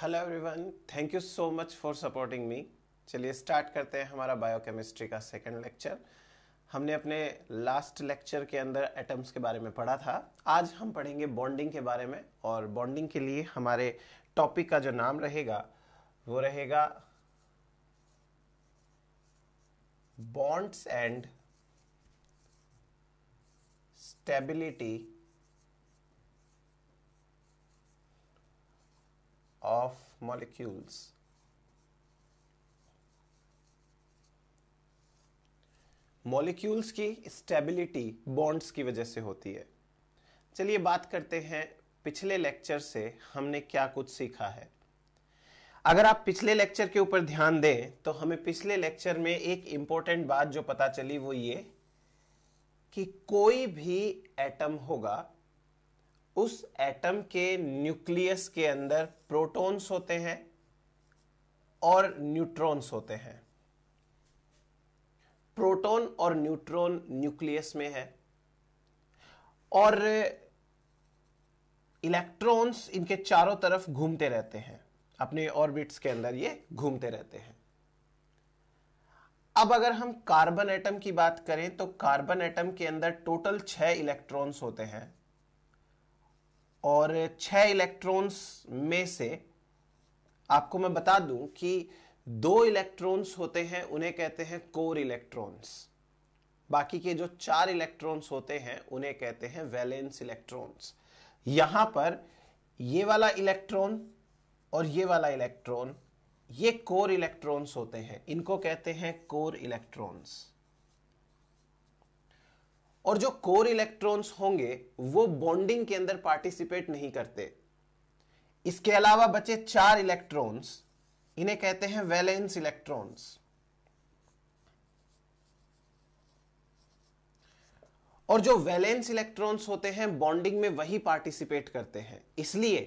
Hello everyone thank you so much for supporting me चलिए start करते हैं हमारा बायोकेमिस्ट्री का सेकंड लेक्चर हमने अपने लास्ट लेक्चर के अंदर एटम्स के बारे में पढ़ा था आज हम पढ़ेंगे बॉन्डिंग के बारे में और बॉन्डिंग के लिए हमारे टॉपिक का जो नाम रहेगा वो रहेगा bonds and stability of molecules. Molecules की स्टेबिलिटी बॉन्ड्स की वजह से होती है चलिए बात करते हैं पिछले लेक्चर से हमने क्या कुछ सीखा है अगर आप पिछले लेक्चर के ऊपर ध्यान दें तो हमें पिछले लेक्चर में एक इंपॉर्टेंट बात जो पता चली वो ये कि कोई भी एटम होगा उस एटम के न्यूक्लियस के अंदर प्रोटॉन्स होते हैं और न्यूट्रॉन्स होते हैं प्रोटॉन और न्यूट्रॉन न्यूक्लियस में है और इलेक्ट्रॉन्स इनके चारों तरफ घूमते रहते हैं अपने ऑर्बिट्स के अंदर ये घूमते रहते हैं अब अगर हम कार्बन एटम की बात करें तो कार्बन एटम के अंदर टोटल छह इलेक्ट्रॉन्स होते हैं और छः इलेक्ट्रॉन्स में से आपको मैं बता दूं कि दो इलेक्ट्रॉन्स होते हैं उन्हें कहते हैं कोर इलेक्ट्रॉन्स बाकी के जो चार इलेक्ट्रॉन्स होते हैं उन्हें कहते हैं वैलेंस इलेक्ट्रॉन्स यहां पर ये वाला इलेक्ट्रॉन और ये वाला इलेक्ट्रॉन ये कोर इलेक्ट्रॉन्स होते हैं इनको कहते हैं कोर इलेक्ट्रॉन्स और जो कोर इलेक्ट्रॉन्स होंगे वो बॉन्डिंग के अंदर पार्टिसिपेट नहीं करते इसके अलावा बचे चार इलेक्ट्रॉन्स इन्हें कहते हैं वैलेंस इलेक्ट्रॉन्स और जो वैलेंस इलेक्ट्रॉन्स होते हैं बॉन्डिंग में वही पार्टिसिपेट करते हैं इसलिए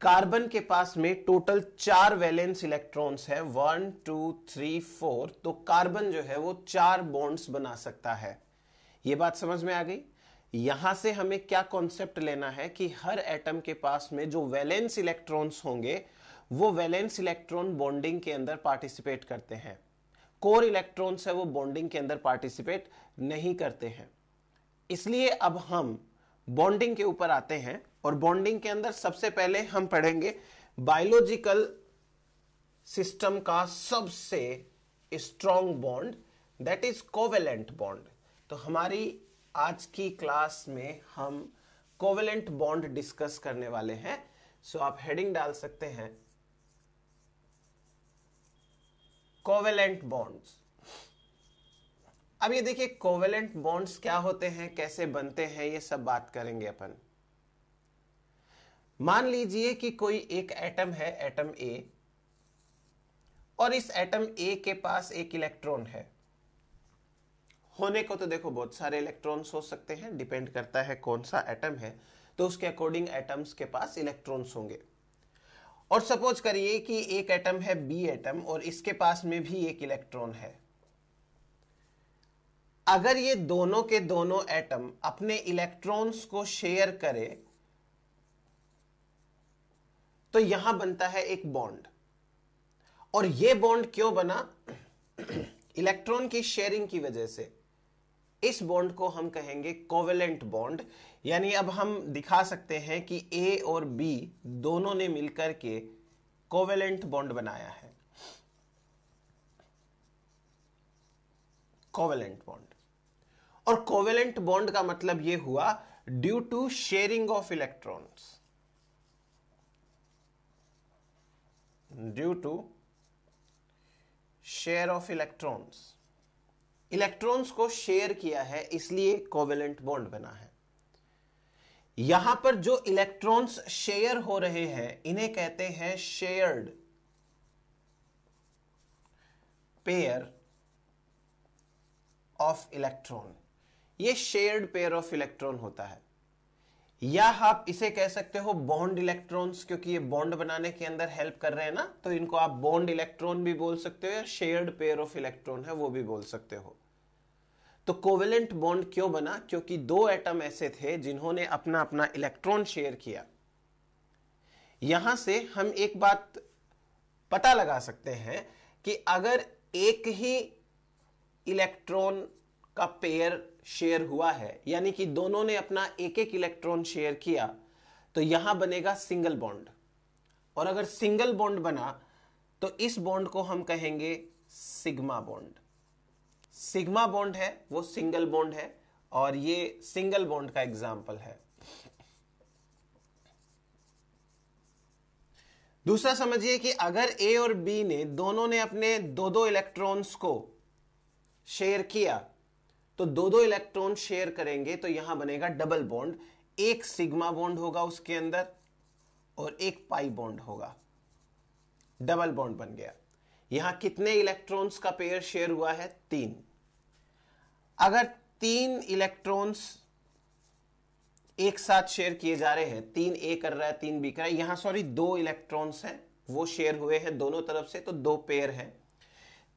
कार्बन के पास में टोटल चार वैलेंस इलेक्ट्रॉन्स हैं वन टू थ्री फोर तो कार्बन जो है वो चार बॉन्ड्स बना सकता है ये बात समझ में आ गई यहां से हमें क्या कॉन्सेप्ट लेना है कि हर एटम के पास में जो वैलेंस इलेक्ट्रॉन्स होंगे वो वैलेंस इलेक्ट्रॉन बॉन्डिंग के अंदर पार्टिसिपेट करते हैं कोर इलेक्ट्रॉन्स है वो बॉन्डिंग के अंदर पार्टिसिपेट नहीं करते हैं इसलिए अब हम बॉन्डिंग के ऊपर आते हैं और बॉन्डिंग के अंदर सबसे पहले हम पढ़ेंगे बायोलॉजिकल सिस्टम का सबसे strong bond that is covalent bond तो हमारी आज की क्लास में हम कोवेलेंट बॉन्ड डिस्कस करने वाले हैं सो आप हेडिंग डाल सकते हैं कोवेलेंट बॉन्ड्स अब ये देखिए कोवेलेंट बॉन्ड्स क्या होते हैं कैसे बनते हैं ये सब बात करेंगे अपन मान लीजिए कि कोई एक एटम है एटम ए और इस एटम ए के पास एक इलेक्ट्रॉन है होने को तो देखो बहुत सारे इलेक्ट्रॉन्स हो सकते हैं डिपेंड करता है कौन सा एटम है तो उसके अकॉर्डिंग एटम्स के पास इलेक्ट्रॉन्स होंगे और सपोज करिए कि एक एटम है बी एटम और इसके पास में भी एक इलेक्ट्रॉन है अगर ये दोनों के दोनों एटम अपने इलेक्ट्रॉन्स को शेयर करें तो यहां बनता है एक बॉन्ड और ये बॉन्ड क्यों बना इलेक्ट्रॉन की शेयरिंग की वजह से इस बॉन्ड को हम कहेंगे कोवेलेंट बॉन्ड यानी अब हम दिखा सकते हैं कि ए और बी दोनों ने मिलकर के कोवेलेंट बॉन्ड बनाया है कोवेलेंट बॉन्ड और कोवेलेंट बॉन्ड का मतलब यह हुआ due to sharing of electrons due to share of electrons electrons को शेयर किया है इसलिए कोवेलेंट बॉन्ड बना है यहां पर जो इलेक्ट्रॉन्स शेयर हो रहे हैं इन्हें कहते हैं शेयर्ड पेयर ऑफ इलेक्ट्रॉन ये शेयर्ड पेयर ऑफ इलेक्ट्रॉन होता है या आप इसे कह सकते हो बॉन्ड इलेक्ट्रॉन्स क्योंकि ये बॉन्ड बनाने के अंदर हेल्प कर रहे हैं ना तो इनको आप बॉन्ड इलेक्ट्रॉन भी बोल सकते हो या शेयर्ड पेयर ऑफ इलेक्ट्रॉन है वो भी बोल सकते हो तो कोवेलेंट बॉन्ड क्यों बना क्योंकि दो एटम ऐसे थे जिन्होंने अपना अपना इलेक्ट्रॉन शेयर किया यहां से हम एक बात पता लगा सकते हैं कि अगर एक ही इलेक्ट्रॉन का पेयर शेयर हुआ है यानी कि दोनों ने अपना एक एक इलेक्ट्रॉन शेयर किया तो यहां बनेगा सिंगल बॉन्ड और अगर सिंगल बॉन्ड बना तो इस बॉन्ड को हम कहेंगे सिग्मा बॉन्ड सिग्मा बॉन्ड है वो सिंगल बॉन्ड है और ये सिंगल बॉन्ड का एग्जाम्पल है दूसरा समझिए कि अगर ए और बी ने दोनों ने अपने दो दो इलेक्ट्रॉन्स को शेयर किया तो दो दो इलेक्ट्रॉन शेयर करेंगे तो यहां बनेगा डबल बॉन्ड एक सिग्मा बॉन्ड होगा उसके अंदर और एक पाई बॉन्ड होगा डबल बॉन्ड बन गया यहां कितने इलेक्ट्रॉन्स का पेयर शेयर हुआ है तीन अगर तीन इलेक्ट्रॉन्स एक साथ शेयर किए जा रहे हैं तीन ए कर रहा है तीन बी कर रहा है यहां सॉरी दो इलेक्ट्रॉन्स हैं वो शेयर हुए हैं दोनों तरफ से तो दो पेयर है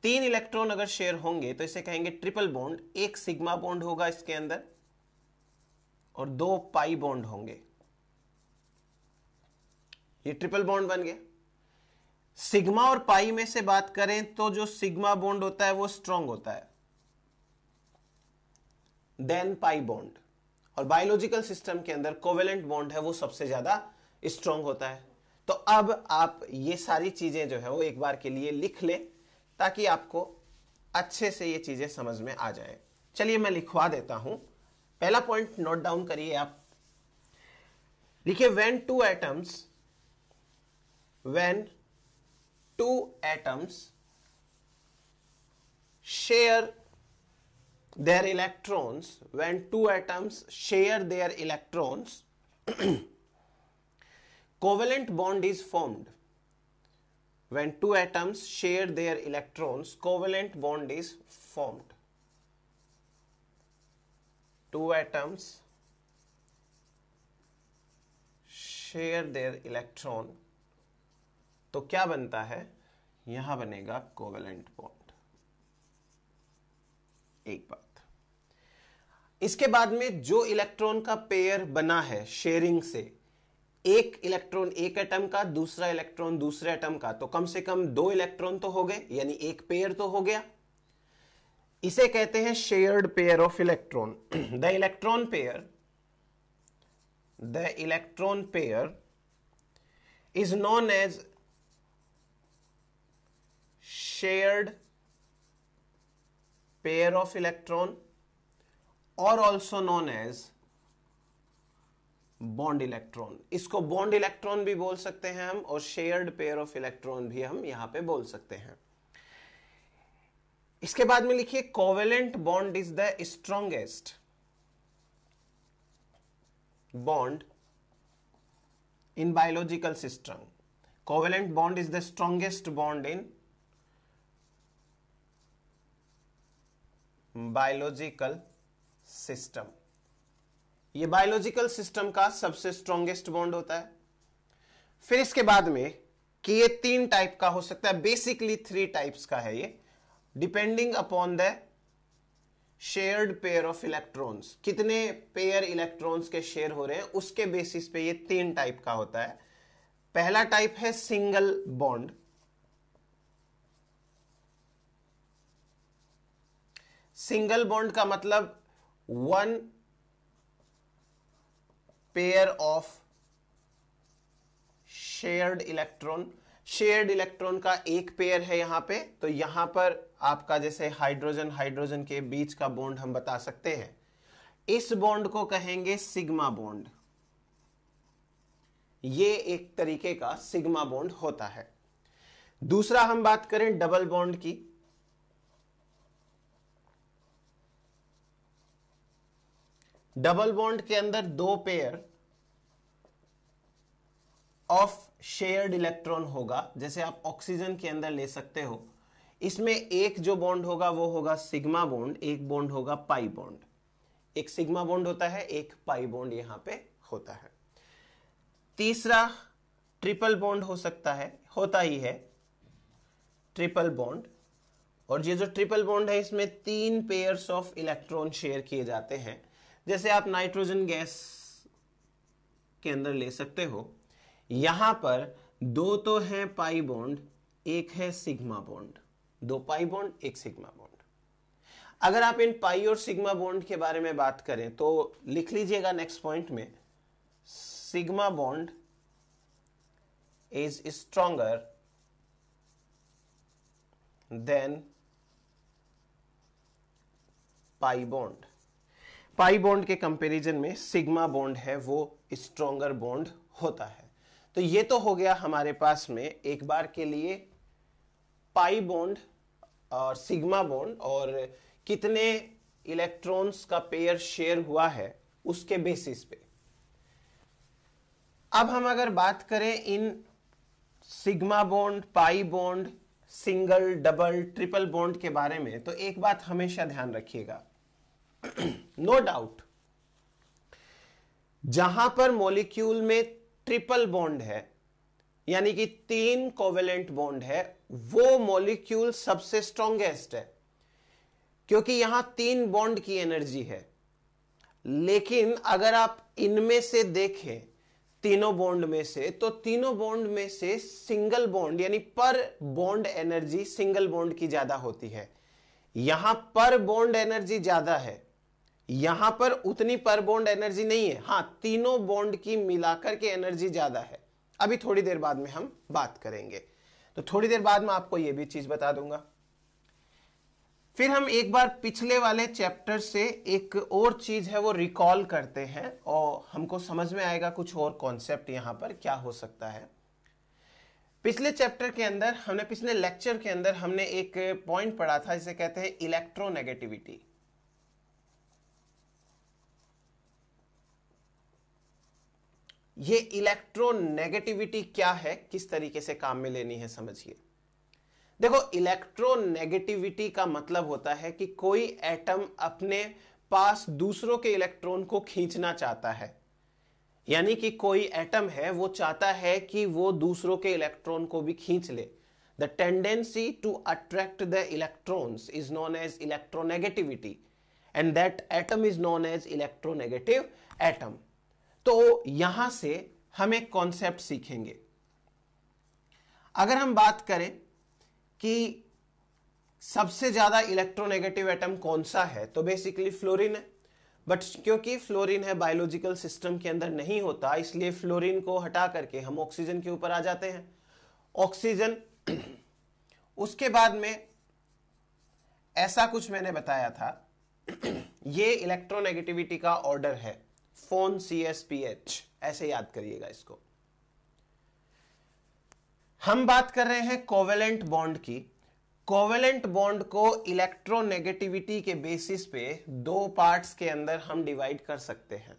तीन इलेक्ट्रॉन अगर शेयर होंगे तो इसे कहेंगे ट्रिपल बॉन्ड एक सिग्मा बॉन्ड होगा इसके अंदर और दो पाई बॉन्ड होंगे ये ट्रिपल बॉन्ड बन गया सिग्मा और पाई में से बात करें तो जो सिग्मा बॉन्ड होता है वो स्ट्रांग होता है देन पाई बॉन्ड और बायोलॉजिकल सिस्टम के अंदर कोवेलेंट बॉन्ड है वो सबसे ज्यादा स्ट्रांग होता है तो अब आप ये सारी चीजें जो है वो एक बार के लिए लिख ले ताकि आपको अच्छे से ये चीजें समझ में आ जाए चलिए मैं लिखवा देता हूं पहला पॉइंट नोट डाउन करिए आप लिखिए when two atoms when two atoms share their electrons when two atoms share their electrons covalent bond is formed when two atoms share their electrons covalent bond is formed two atoms share their electron तो क्या बनता है यहां बनेगा covalent bond एक बार इसके बाद में जो इलेक्ट्रॉन का पेयर बना है शेयरिंग से एक इलेक्ट्रॉन एक एटम का दूसरा इलेक्ट्रॉन दूसरे एटम का तो कम से कम दो इलेक्ट्रॉन तो हो गए यानी एक पेयर तो हो गया इसे कहते हैं shared pair of electron the electron pair the electron pair is known as shared pair of electron और also known as bond electron इसको बॉन्ड इलेक्ट्रॉन भी बोल सकते हैं हम और शेयर्ड पेयर ऑफ इलेक्ट्रॉन भी हम यहां पे बोल सकते हैं इसके बाद में लिखिए covalent bond is the strongest bond in biological system covalent bond is the strongest bond in biological system ये बायोलॉजिकल सिस्टम का सबसे स्ट्रॉन्गेस्ट बॉन्ड होता है फिर इसके बाद में कि ये तीन टाइप का हो सकता है बेसिकली थ्री टाइप्स का है ये depending upon the shared pair of electrons कितने पेयर इलेक्ट्रॉन्स के शेयर हो रहे हैं उसके बेसिस पे ये तीन टाइप का होता है पहला टाइप है सिंगल बॉन्ड सिंगल बॉन्ड का मतलब one pair of shared electron shared electron का एक पेयर है यहां पे तो यहां पर आपका जैसे हाइड्रोजन हाइड्रोजन के बीच का बॉन्ड हम बता सकते हैं इस बॉन्ड को कहेंगे सिग्मा बॉन्ड ये एक तरीके का सिग्मा बॉन्ड होता है दूसरा हम बात करें डबल बॉन्ड की डबल बॉन्ड के अंदर दो पेयर ऑफ शेयर्ड इलेक्ट्रॉन होगा जैसे आप ऑक्सीजन के अंदर ले सकते हो इसमें एक जो बॉन्ड होगा वो होगा सिग्मा बॉन्ड एक बॉन्ड होगा पाई बॉन्ड एक सिग्मा बॉन्ड होता है एक पाई बॉन्ड यहां पे होता है तीसरा ट्रिपल बॉन्ड हो सकता है होता ही है ट्रिपल बॉन्ड और ये जो ट्रिपल बॉन्ड है इसमें तीन पेयर्स ऑफ इलेक्ट्रॉन शेयर किए जाते हैं जैसे आप नाइट्रोजन गैस के अंदर ले सकते हो यहां पर दो तो है पाई बॉन्ड एक है सिग्मा बॉन्ड दो पाई बॉन्ड एक सिग्मा बॉन्ड अगर आप इन पाई और सिग्मा बॉन्ड के बारे में बात करें तो लिख लीजिएगा नेक्स्ट पॉइंट में sigma bond is stronger than pi bond pi bond के कंपैरिजन में सिग्मा बॉन्ड है वो स्ट्रोंगर बॉन्ड होता है तो ये तो हो गया हमारे पास में एक बार के लिए पाई बॉन्ड और सिग्मा बॉन्ड और कितने इलेक्ट्रॉन्स का पेयर शेयर हुआ है उसके बेसिस पे अब हम अगर बात करें इन sigma bond pi bond single double triple bond के बारे में तो एक बात हमेशा ध्यान रखिएगा नो डाउट जहां पर मॉलिक्यूल में ट्रिपल बॉन्ड है यानी कि तीन कोवेलेंट बॉन्ड है वो मॉलिक्यूल सबसे स्ट्रॉन्गेस्ट है क्योंकि यहां तीन बॉन्ड की एनर्जी है लेकिन अगर आप इनमें से देखें तीनों बॉन्ड में से तो तीनों बॉन्ड में से सिंगल बॉन्ड यानी पर बॉन्ड एनर्जी सिंगल बॉन्ड की ज्यादा होती है यहां पर बॉन्ड एनर्जी ज्यादा है यहां पर उतनी पर बॉन्ड एनर्जी नहीं है हाँ तीनों बॉन्ड की मिलाकर के एनर्जी ज्यादा है अभी थोड़ी देर बाद में हम बात करेंगे तो थोड़ी देर बाद में आपको यह भी चीज बता दूंगा फिर हम एक बार पिछले वाले चैप्टर से एक और चीज है वो रिकॉल करते हैं और हमको समझ में आएगा कुछ और कॉन्सेप्ट यहां पर क्या हो सकता है पिछले चैप्टर के अंदर हमने पिछले लेक्चर के अंदर हमने एक पॉइंट पढ़ा था जिसे कहते हैं इलेक्ट्रोनेगेटिविटी ये इलेक्ट्रोनेगेटिविटी क्या है किस तरीके से काम में लेनी है समझिए देखो इलेक्ट्रोनेगेटिविटी का मतलब होता है कि कोई एटम अपने पास दूसरों के इलेक्ट्रॉन को खींचना चाहता है यानी कि कोई एटम है वो चाहता है कि वो दूसरों के इलेक्ट्रॉन को भी खींच ले the tendency to attract the electrons is known as electronegativity and that atom is known as electronegative atom तो यहां से हम एक कॉन्सेप्ट सीखेंगे अगर हम बात करें कि सबसे ज्यादा इलेक्ट्रोनेगेटिव एटम कौन सा है तो बेसिकली फ्लोरीन है बट क्योंकि फ्लोरीन है बायोलॉजिकल सिस्टम के अंदर नहीं होता इसलिए फ्लोरीन को हटा करके हम ऑक्सीजन के ऊपर आ जाते हैं ऑक्सीजन उसके बाद में ऐसा कुछ मैंने बताया था ये इलेक्ट्रोनेगेटिविटी का ऑर्डर है phone C S P H ऐसे याद करिएगा इसको हम बात कर रहे हैं कोवेलेंट बॉन्ड की कोवेलेंट बॉन्ड को इलेक्ट्रोनेगेटिविटी के बेसिस पे दो पार्ट्स के अंदर हम डिवाइड कर सकते हैं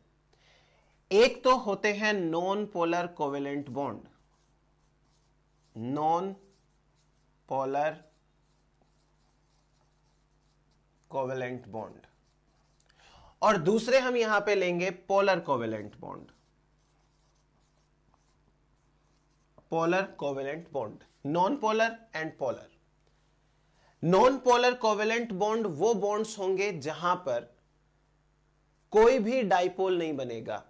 एक तो होते हैं non polar covalent bond non polar covalent bond और दूसरे हम यहां पे लेंगे polar covalent bond polar covalent bond non polar and polar non polar covalent bond वो बॉन्ड्स होंगे जहां पर कोई भी डाइपोल नहीं बनेगा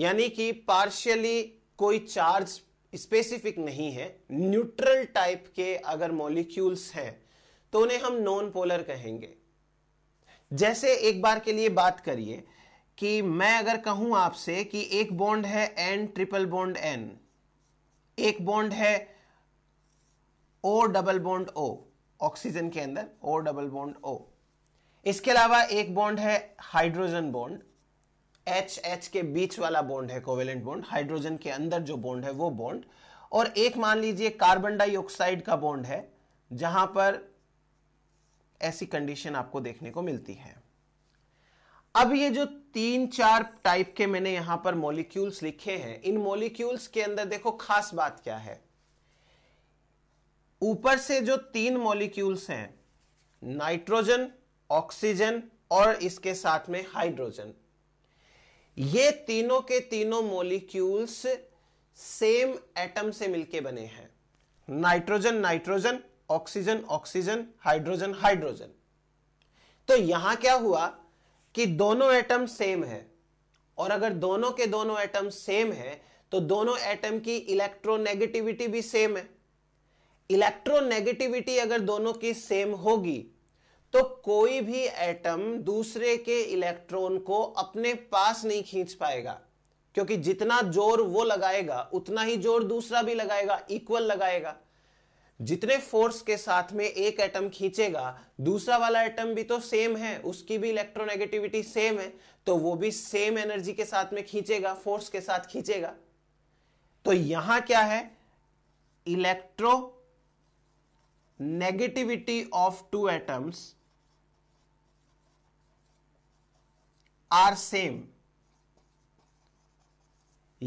यानी कि पार्शियली कोई चार्ज स्पेसिफिक नहीं है न्यूट्रल टाइप के अगर मॉलिक्यूल्स हैं तो उन्हें हम नॉन पोलर कहेंगे जैसे एक बार के लिए बात करिए कि मैं अगर कहूं आपसे कि एक बॉन्ड है एन ट्रिपल बॉन्ड एन एक बॉन्ड है O double bond O oxygen के अंदर ओ डबल बॉन्ड ओ इसके अलावा एक बॉन्ड है हाइड्रोजन बॉन्ड एच एच के बीच वाला बॉन्ड है कोवेलेंट बॉन्ड हाइड्रोजन के अंदर जो बॉन्ड है वो बॉन्ड और एक मान लीजिए कार्बन डाइऑक्साइड का बॉन्ड है जहां पर ऐसी कंडीशन आपको देखने को मिलती है अब ये जो तीन चार टाइप के मैंने यहां पर मॉलिक्यूल्स लिखे हैं इन मॉलिक्यूल्स के अंदर देखो खास बात क्या है ऊपर से जो तीन मॉलिक्यूल्स हैं नाइट्रोजन ऑक्सीजन और इसके साथ में हाइड्रोजन ये तीनों के तीनों मॉलिक्यूल्स सेम एटम से मिलके बने हैं nitrogen nitrogen oxygen oxygen hydrogen hydrogen तो यहां क्या हुआ कि दोनों एटम सेम है और अगर दोनों के दोनों एटम सेम है तो दोनों एटम की इलेक्ट्रोनेगेटिविटी भी सेम है इलेक्ट्रोनेगेटिविटी अगर दोनों की सेम होगी तो कोई भी एटम दूसरे के इलेक्ट्रॉन को अपने पास नहीं खींच पाएगा क्योंकि जितना जोर वो लगाएगा उतना ही जोर दूसरा भी लगाएगा इक्वल लगाएगा जितने फोर्स के साथ में एक एटम खींचेगा दूसरा वाला एटम भी तो सेम है उसकी भी इलेक्ट्रोनेगेटिविटी सेम है तो वो भी सेम एनर्जी के साथ में खींचेगा फोर्स के साथ खींचेगा तो यहां क्या है electronegativity of two atoms are same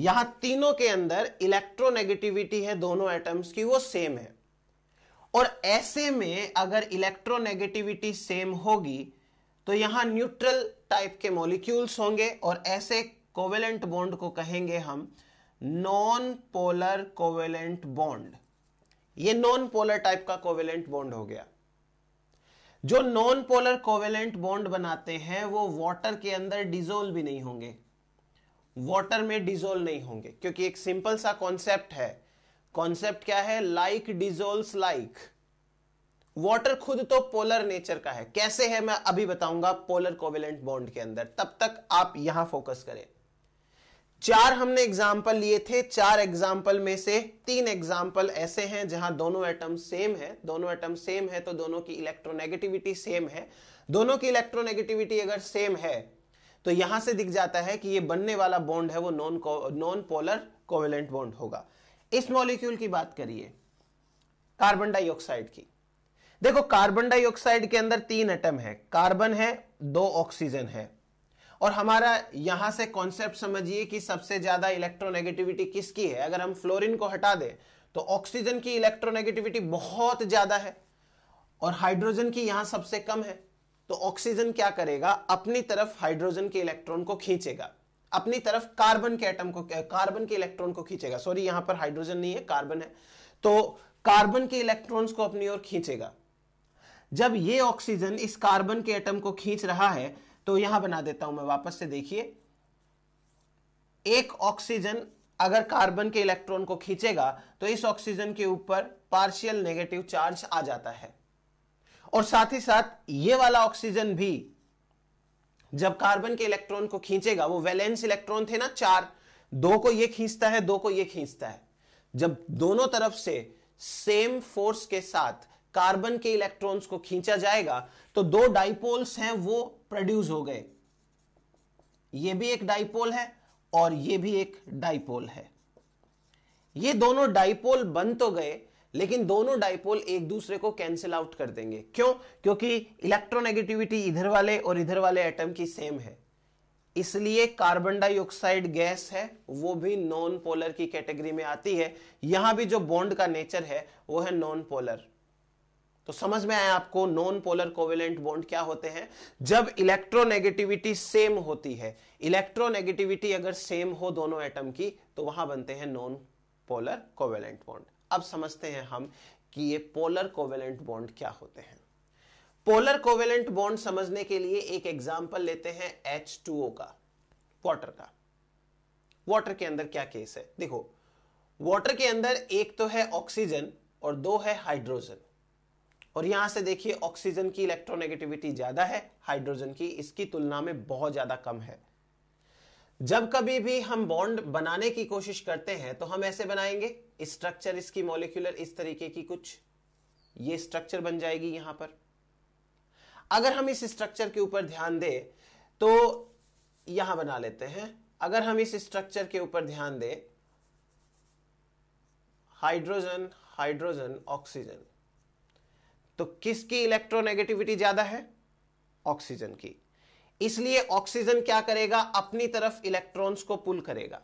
यहां तीनों के अंदर इलेक्ट्रोनेगेटिविटी है दोनों एटम्स की वो सेम है और ऐसे में अगर इलेक्ट्रोनेगेटिविटी सेम होगी तो यहां न्यूट्रल टाइप के मॉलिक्यूल्स होंगे और ऐसे कोवेलेंट बॉन्ड को कहेंगे हम नॉन पोलर कोवेलेंट बॉन्ड ये नॉन पोलर टाइप का कोवेलेंट बॉन्ड हो गया जो नॉन पोलर कोवेलेंट बॉन्ड बनाते हैं वो वाटर के अंदर डिजोल्व भी नहीं होंगे वाटर में डिजोल्व नहीं होंगे क्योंकि एक सिंपल सा कॉन्सेप्ट है कॉन्सेप्ट क्या है लाइक डिजोल्स लाइक वाटर खुद तो पोलर नेचर का है कैसे है मैं अभी बताऊंगा पोलर कोवेलेंट बॉन्ड के अंदर तब तक आप यहां फोकस करें चार हमने एग्जाम्पल लिए थे चार एग्जाम्पल में से तीन एग्जाम्पल ऐसे हैं जहां दोनों एटम सेम है दोनों एटम सेम है तो दोनों की इलेक्ट्रोनेगेटिविटी सेम है दोनों की इलेक्ट्रोनेगेटिविटी अगर सेम है तो यहां से दिख जाता है कि ये बनने वाला बॉन्ड है वो non non polar covalent bond होगा इस मॉलिक्यूल की बात करिए कार्बन डाइऑक्साइड की देखो कार्बन डाइऑक्साइड के अंदर तीन एटम है कार्बन है दो ऑक्सीजन है और हमारा यहां से कॉन्सेप्ट समझिए कि सबसे ज्यादा इलेक्ट्रोनेगेटिविटी किसकी है अगर हम फ्लोरिन को हटा दें तो ऑक्सीजन की इलेक्ट्रोनेगेटिविटी बहुत ज्यादा है और हाइड्रोजन की यहां सबसे कम है तो ऑक्सीजन क्या करेगा अपनी तरफ हाइड्रोजन के इलेक्ट्रॉन को खींचेगा अपनी तरफ कार्बन के एटम को कार्बन के इलेक्ट्रॉन को खींचेगा सॉरी यहां पर हाइड्रोजन नहीं है कार्बन है तो कार्बन के इलेक्ट्रॉन्स को अपनी ओर खींचेगा जब ये ऑक्सीजन इस कार्बन के एटम को खींच रहा है तो यहां बना देता हूं मैं वापस से देखिए एक ऑक्सीजन अगर कार्बन के इलेक्ट्रॉन को खींचेगा तो इस ऑक्सीजन के ऊपर पार्शियल नेगेटिव चार्ज आ जाता है और साथ ही साथ ये वाला ऑक्सीजन भी जब कार्बन के इलेक्ट्रॉन को खींचेगा वो वैलेंस इलेक्ट्रॉन थे ना चार दो को ये खींचता है दो को ये खींचता है जब दोनों तरफ से सेम फोर्स के साथ कार्बन के इलेक्ट्रॉन्स को खींचा जाएगा तो दो डाइपोल्स हैं वो प्रोड्यूस हो गए ये भी एक डाइपोल है और ये भी एक डाइपोल है ये दोनों डाइपोल बन तो गए लेकिन दोनों डाइपोल एक दूसरे को कैंसिल आउट कर देंगे क्यों क्योंकि इलेक्ट्रोनेगेटिविटी इधर वाले और इधर वाले एटम की सेम है इसलिए कार्बन डाइऑक्साइड गैस है वो भी नॉन पोलर की कैटेगरी में आती है यहां भी जो बॉन्ड का नेचर है वो है नॉन पोलर तो समझ में आया आपको नॉन पोलर कोवेलेंट बॉन्ड क्या होते हैं जब इलेक्ट्रोनेगेटिविटी सेम होती है इलेक्ट्रोनेगेटिविटी अगर सेम हो दोनों एटम की तो वहां बनते हैं नॉन पोलर कोवेलेंट बॉन्ड अब समझते हैं हम कि ये पोलर कोवेलेंट बॉन्ड क्या होते हैं पोलर कोवेलेंट बॉन्ड समझने के लिए एक एग्जाम्पल लेते हैं एच का वॉटर का वॉटर के अंदर क्या केस है देखो वाटर के अंदर एक तो है ऑक्सीजन और दो है हाइड्रोजन और यहां से देखिए ऑक्सीजन की इलेक्ट्रोनेगेटिविटी ज्यादा है हाइड्रोजन की इसकी तुलना में बहुत ज्यादा कम है जब कभी भी हम बॉन्ड बनाने की कोशिश करते हैं तो हम ऐसे बनाएंगे स्ट्रक्चर इसकी मॉलिक्यूलर इस तरीके की कुछ ये स्ट्रक्चर बन जाएगी यहां पर अगर हम इस स्ट्रक्चर के ऊपर ध्यान दें तो यहां बना लेते हैं अगर हम इस स्ट्रक्चर के ऊपर ध्यान दें हाइड्रोजन हाइड्रोजन ऑक्सीजन तो किसकी इलेक्ट्रोनेगेटिविटी ज्यादा है ऑक्सीजन की इसलिए ऑक्सीजन क्या करेगा अपनी तरफ इलेक्ट्रॉन्स को पुल करेगा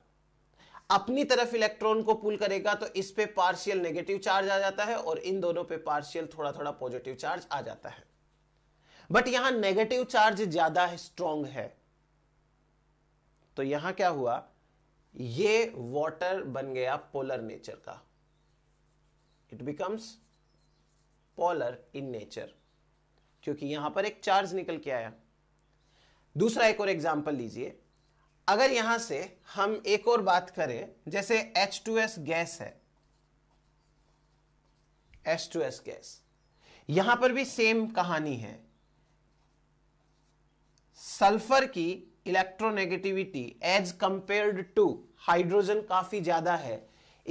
अपनी तरफ इलेक्ट्रॉन को पुल करेगा तो इस पे पार्शियल नेगेटिव चार्ज आ जाता है और इन दोनों पे पार्शियल थोड़ा थोड़ा पॉजिटिव चार्ज आ जाता है बट यहां नेगेटिव चार्ज ज्यादा स्ट्रॉन्ग है तो यहां क्या हुआ ये वाटर बन गया पोलर नेचर का it becomes polar in nature क्योंकि यहां पर एक चार्ज निकल के आया दूसरा एक और एग्जाम्पल लीजिए अगर यहां से हम एक और बात करें जैसे H2S गैस है H2S गैस यहां पर भी सेम कहानी है सल्फर की electronegativity as compared to hydrogen काफी ज्यादा है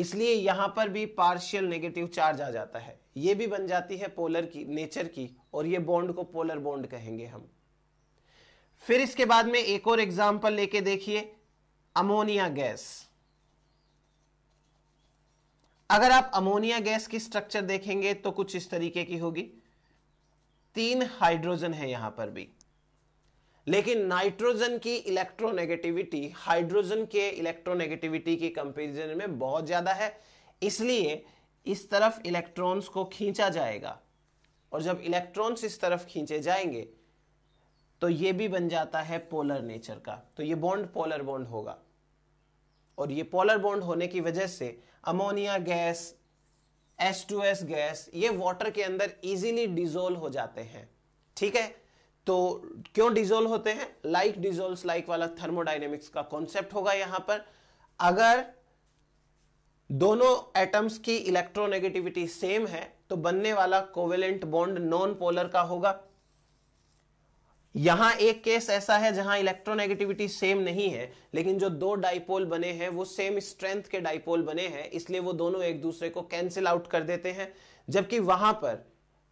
इसलिए यहां पर भी पार्शियल नेगेटिव चार्ज आ जाता है यह भी बन जाती है पोलर की नेचर की और ये बॉन्ड को पोलर बॉन्ड कहेंगे हम फिर इसके बाद में एक और एग्जाम्पल लेके देखिए अमोनिया गैस अगर आप अमोनिया गैस की स्ट्रक्चर देखेंगे तो कुछ इस तरीके की होगी तीन हाइड्रोजन है यहां पर भी लेकिन नाइट्रोजन की इलेक्ट्रोनेगेटिविटी हाइड्रोजन के इलेक्ट्रोनेगेटिविटी की कंपेरिजन में बहुत ज्यादा है इसलिए इस तरफ इलेक्ट्रॉन्स को खींचा जाएगा और जब इलेक्ट्रॉन्स इस तरफ खींचे जाएंगे तो ये भी बन जाता है पोलर नेचर का तो ये बॉन्ड पोलर बॉन्ड होगा और ये पोलर बॉन्ड होने की वजह से अमोनिया गैस H2S गैस ये वाटर के अंदर इजीली डिजोल्व हो जाते हैं ठीक है तो क्यों डिजोल्व होते हैं लाइक डिजोल्व लाइक वाला थर्मोडाइनेमिक्स का कॉन्सेप्ट होगा यहां पर अगर दोनों एटम्स की इलेक्ट्रोनेगेटिविटी सेम है तो बनने वाला कोवेलेंट बॉन्ड नॉन पोलर का होगा यहां एक केस ऐसा है जहां इलेक्ट्रोनेगेटिविटी सेम नहीं है लेकिन जो दो डाइपोल बने हैं वो सेम स्ट्रेंथ के डाइपोल बने हैं इसलिए वो दोनों एक दूसरे को कैंसिल आउट कर देते हैं जबकि वहां पर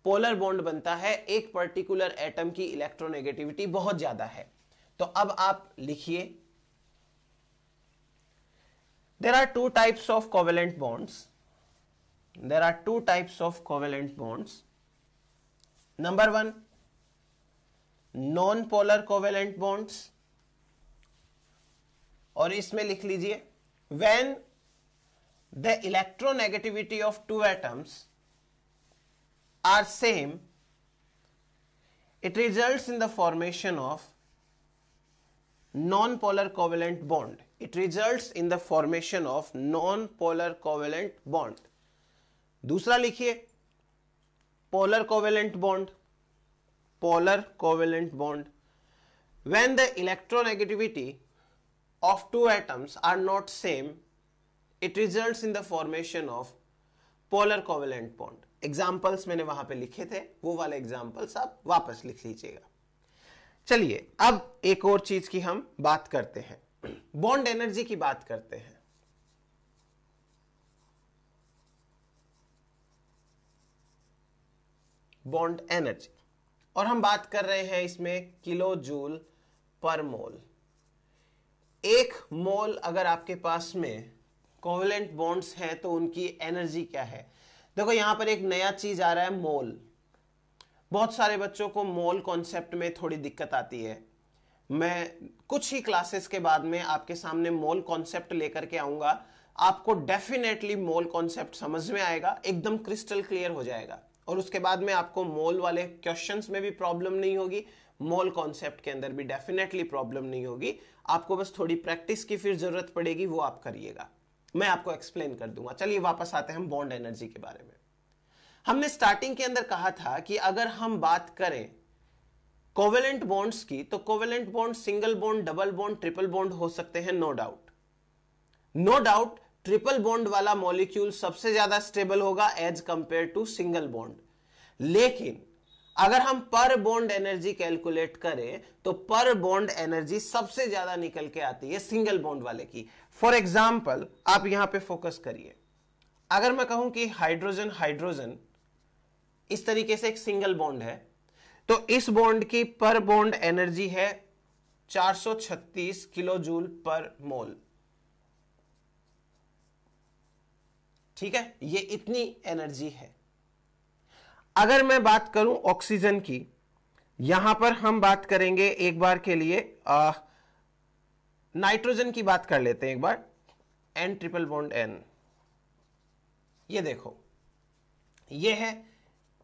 पोलर बॉन्ड बनता है एक पर्टिकुलर एटम की इलेक्ट्रोनेगेटिविटी बहुत ज्यादा है तो अब आप लिखिए there are two types of covalent bonds there are two types of covalent bonds number one non polar covalent bonds और इसमें लिख लीजिए when the electronegativity of two atoms are same it results in the formation of non polar covalent bond it results in the formation of non polar covalent bond दूसरा लिखिए polar covalent bond polar covalent bond when the electronegativity of two atoms are not same it results in the formation of polar covalent bond examples maine wahan pe likhe the wo wale examples aap wapas likh lijiyega chaliye ab ek aur cheez ki hum baat karte hain bond energy ki baat karte hain bond energy और हम बात कर रहे हैं इसमें kilo joule पर मोल एक मोल अगर आपके पास में कोवलेंट बॉन्ड्स हैं तो उनकी एनर्जी क्या है देखो यहां पर एक नया चीज आ रहा है मोल बहुत सारे बच्चों को मोल कॉन्सेप्ट में थोड़ी दिक्कत आती है मैं कुछ ही क्लासेस के बाद में आपके सामने मोल कॉन्सेप्ट लेकर के आऊंगा आपको डेफिनेटली मोल कॉन्सेप्ट समझ में आएगा एकदम क्रिस्टल क्लियर हो जाएगा और उसके बाद में आपको मोल वाले क्वेश्चंस में भी प्रॉब्लम नहीं होगी मोल कॉन्सेप्ट के अंदर भी डेफिनेटली प्रॉब्लम नहीं होगी आपको बस थोड़ी प्रैक्टिस की फिर जरूरत पड़ेगी वो आप करिएगा मैं आपको एक्सप्लेन कर दूंगा चलिए वापस आते हैं हम बॉन्ड एनर्जी के बारे में हमने स्टार्टिंग के अंदर कहा था कि अगर हम बात करें कोवेलेंट बॉन्ड्स की तो covalent bond single bond double bond triple bond हो सकते हैं no doubt no doubt triple bond वाला मॉलिक्यूल सबसे ज्यादा स्टेबल होगा as compare to single bond लेकिन अगर हम पर बॉन्ड एनर्जी कैलकुलेट करें तो पर बॉन्ड एनर्जी सबसे ज्यादा निकल के आती है सिंगल बॉन्ड वाले की फॉर एग्जाम्पल आप यहां पे फोकस करिए अगर मैं कहूं कि हाइड्रोजन हाइड्रोजन इस तरीके से एक सिंगल बॉन्ड है तो इस बॉन्ड की पर बॉन्ड एनर्जी है 436 किलो जूल पर मोल ठीक है ये इतनी एनर्जी है अगर मैं बात करूं ऑक्सीजन की यहां पर हम बात करेंगे एक बार के लिए नाइट्रोजन की बात कर लेते हैं एक बार एन ट्रिपल बॉन्ड एन ये देखो ये है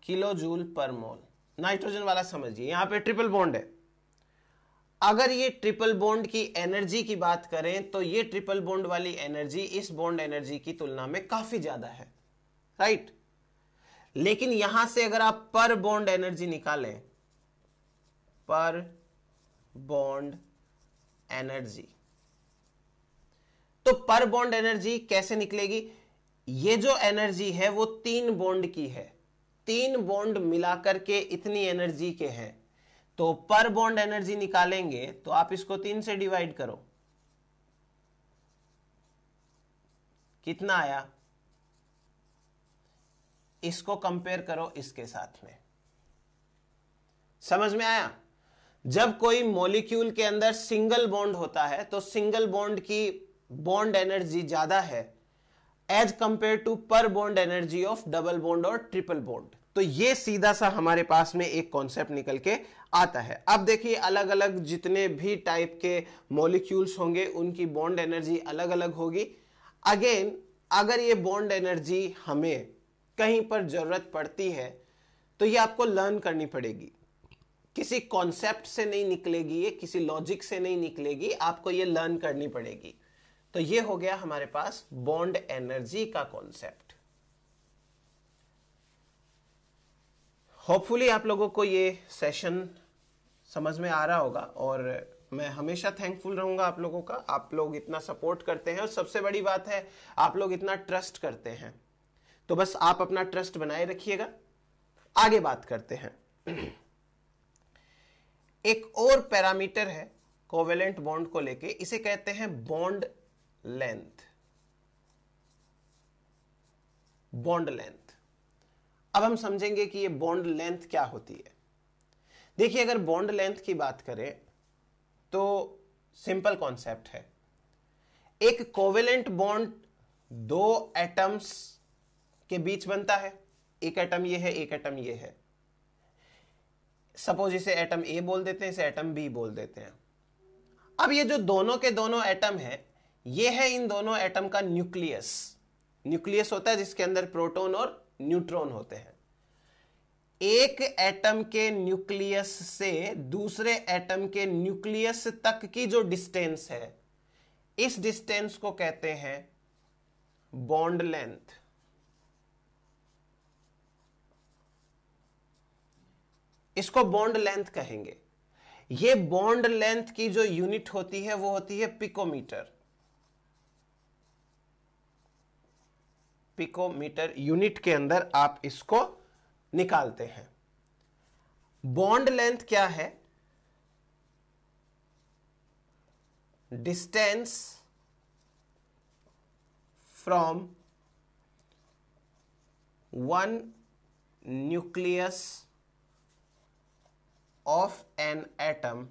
किलो जूल पर मोल नाइट्रोजन वाला समझिए यहां पे ट्रिपल बॉन्ड है अगर ये ट्रिपल बॉन्ड की एनर्जी की बात करें तो ये ट्रिपल बॉन्ड वाली एनर्जी इस बॉन्ड एनर्जी की तुलना में काफी ज्यादा है राइट लेकिन यहां से अगर आप पर बॉन्ड एनर्जी निकालें पर बॉन्ड एनर्जी तो पर बॉन्ड एनर्जी कैसे निकलेगी ये जो एनर्जी है वो तीन बॉन्ड की है तीन बॉन्ड मिलाकर के इतनी एनर्जी के हैं तो पर बॉन्ड एनर्जी निकालेंगे तो आप इसको तीन से डिवाइड करो कितना आया इसको कंपेयर करो इसके साथ में समझ में आया जब कोई मॉलिक्यूल के अंदर सिंगल बॉन्ड होता है तो सिंगल बॉन्ड की बॉन्ड एनर्जी ज्यादा है एज कंपेयर टू पर bond energy of double bond और ट्रिपल बॉन्ड तो ये सीधा सा हमारे पास में एक कॉन्सेप्ट निकल के आता है अब देखिए अलग अलग जितने भी टाइप के मॉलिक्यूल्स होंगे उनकी बॉन्ड एनर्जी अलग अलग होगी अगेन अगर ये बॉन्ड एनर्जी हमें कहीं पर जरूरत पड़ती है तो ये आपको लर्न करनी पड़ेगी किसी कॉन्सेप्ट से नहीं निकलेगी ये किसी लॉजिक से नहीं निकलेगी आपको ये लर्न करनी पड़ेगी तो ये हो गया हमारे पास बॉन्ड एनर्जी का कॉन्सेप्ट होपफुली आप लोगों को ये सेशन समझ में आ रहा होगा और मैं हमेशा थैंकफुल रहूंगा आप लोगों का आप लोग इतना सपोर्ट करते हैं और सबसे बड़ी बात है आप लोग इतना ट्रस्ट करते हैं तो बस आप अपना ट्रस्ट बनाए रखिएगा आगे बात करते हैं एक और पैरामीटर है कोवेलेंट बॉन्ड को लेके इसे कहते हैं बॉन्ड लेंथ बॉन्ड लेंथ अब हम समझेंगे कि ये बॉन्ड लेंथ क्या होती है देखिए अगर बॉन्ड लेंथ की बात करें तो सिंपल कॉन्सेप्ट है एक कोवेलेंट बॉन्ड दो एटम्स के बीच बनता है एक एटम ये है एक एटम ये है सपोज इसे एटम ए बोल देते हैं इसे एटम बी बोल देते हैं अब ये जो दोनों के दोनों एटम हैं ये है इन दोनों एटम का न्यूक्लियस न्यूक्लियस होता है जिसके अंदर प्रोटॉन और न्यूट्रॉन होते हैं एक एटम के न्यूक्लियस से दूसरे एटम के न्यूक्लियस तक की जो डिस्टेंस है इस डिस्टेंस को कहते हैं बॉन्ड लेंथ इसको बॉन्ड लेंथ कहेंगे ये बॉन्ड लेंथ की जो यूनिट होती है वो होती है पिकोमीटर पिकोमीटर यूनिट के अंदर आप इसको निकालते हैं बॉन्ड लेंथ क्या है distance from one nucleus of an atom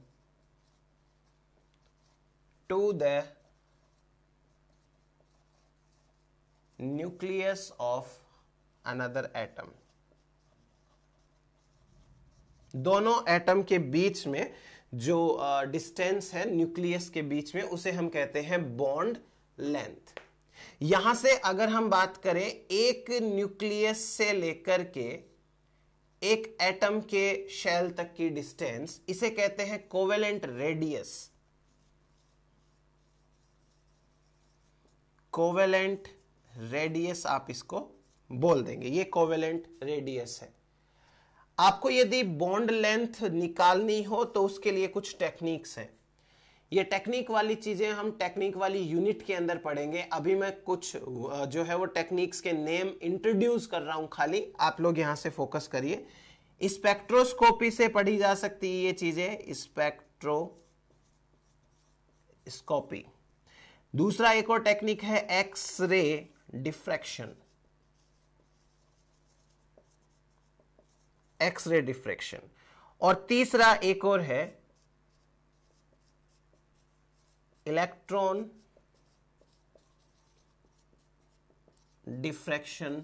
to the nucleus of another atom दोनों एटम के बीच में जो डिस्टेंस uh, है न्यूक्लियस के बीच में उसे हम कहते हैं बॉन्ड लेंथ यहां से अगर हम बात करें एक न्यूक्लियस से लेकर के एक एटम के शेल तक की डिस्टेंस इसे कहते हैं कोवेलेंट रेडियस कोवेलेंट रेडियस आप इसको बोल देंगे ये कोवेलेंट रेडियस है आपको यदि बॉन्ड लेंथ निकालनी हो तो उसके लिए कुछ टेक्निक्स हैं ये टेक्निक वाली चीज़ें हम टेक्निक वाली यूनिट के अंदर पढ़ेंगे अभी मैं कुछ जो है वो टेक्निक्स के नेम इंट्रोड्यूस कर रहा हूं खाली आप लोग यहां से फोकस करिए स्पेक्ट्रोस्कोपी से पढ़ी जा सकती है ये चीज़ें स्पेक्ट्रोस्कोपी दूसरा एक और टेक्निक है एक्सरे डिफ्रैक्शन एक्सरे डिफ्रैक्शन और तीसरा एक और है इलेक्ट्रॉन डिफ्रैक्शन